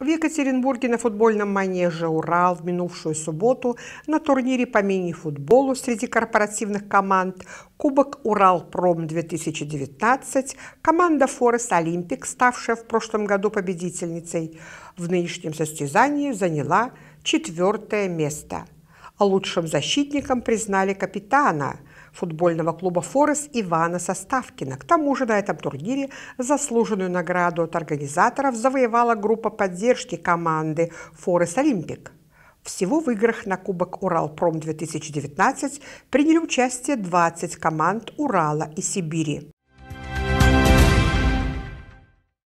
В Екатеринбурге на футбольном манеже «Урал» в минувшую субботу на турнире по мини-футболу среди корпоративных команд Кубок «Урал-Пром-2019» команда «Форест Олимпик», ставшая в прошлом году победительницей, в нынешнем состязании заняла четвертое место. А лучшим защитником признали капитана футбольного клуба «Форес» Ивана Составкина. К тому же на этом турнире заслуженную награду от организаторов завоевала группа поддержки команды «Форес Олимпик». Всего в играх на Кубок «Уралпром-2019» приняли участие 20 команд Урала и Сибири.